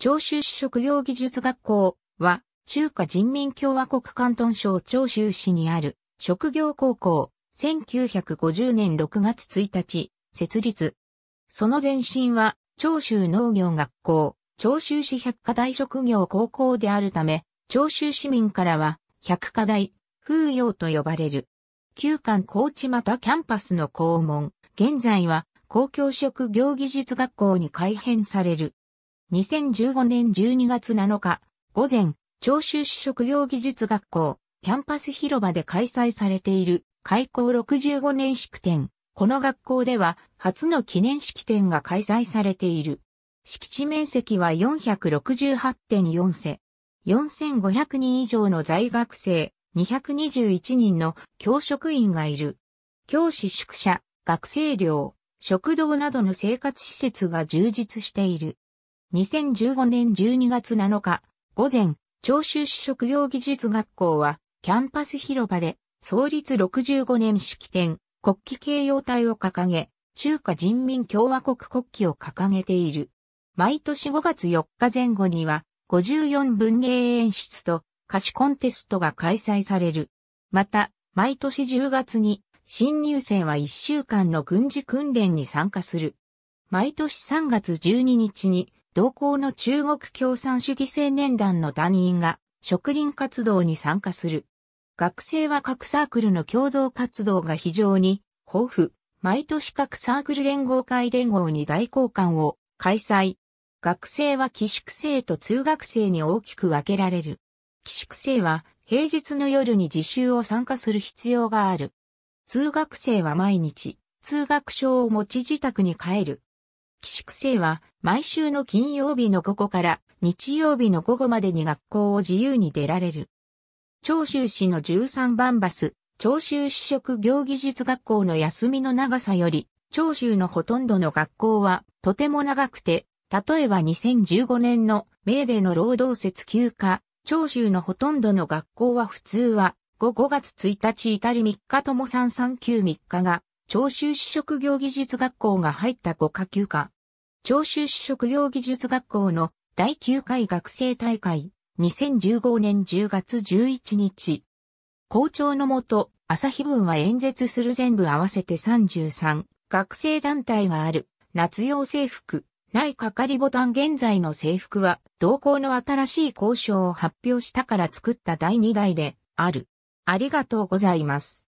長州市職業技術学校は、中華人民共和国関東省長州市にある職業高校、1950年6月1日、設立。その前身は、長州農業学校、長州市百科大職業高校であるため、長州市民からは、百科大、風洋と呼ばれる。旧館高知またキャンパスの校門、現在は、公共職業技術学校に改編される。2015年12月7日、午前、長州市職業技術学校、キャンパス広場で開催されている、開校65年式典。この学校では、初の記念式典が開催されている。敷地面積は468.4世。4500人以上の在学生、221人の教職員がいる。教師宿舎、学生寮、食堂などの生活施設が充実している。2015年12月7日、午前、長州市職業技術学校は、キャンパス広場で、創立65年式典、国旗掲揚隊を掲げ、中華人民共和国国旗を掲げている。毎年5月4日前後には、54文芸演出と歌詞コンテストが開催される。また、毎年10月に、新入生は1週間の軍事訓練に参加する。毎年3月12日に、同行の中国共産主義青年団の団員が植林活動に参加する。学生は各サークルの共同活動が非常に豊富。毎年各サークル連合会連合に大交換を開催。学生は寄宿生と通学生に大きく分けられる。寄宿生は平日の夜に自習を参加する必要がある。通学生は毎日、通学証を持ち自宅に帰る。寄宿生は毎週の金曜日の午後から日曜日の午後までに学校を自由に出られる。長州市の13番バス、長州市職業技術学校の休みの長さより、長州のほとんどの学校はとても長くて、例えば2015年のメーデの労働節休暇、長州のほとんどの学校は普通は5、5月1日至り3日とも339 3日が長州市職業技術学校が入った5科休科。長州市職業技術学校の第9回学生大会2015年10月11日。校長のもと、朝日分は演説する全部合わせて33学生団体がある夏用制服、ないかかりボタン現在の制服は同校の新しい交渉を発表したから作った第2代である。ありがとうございます。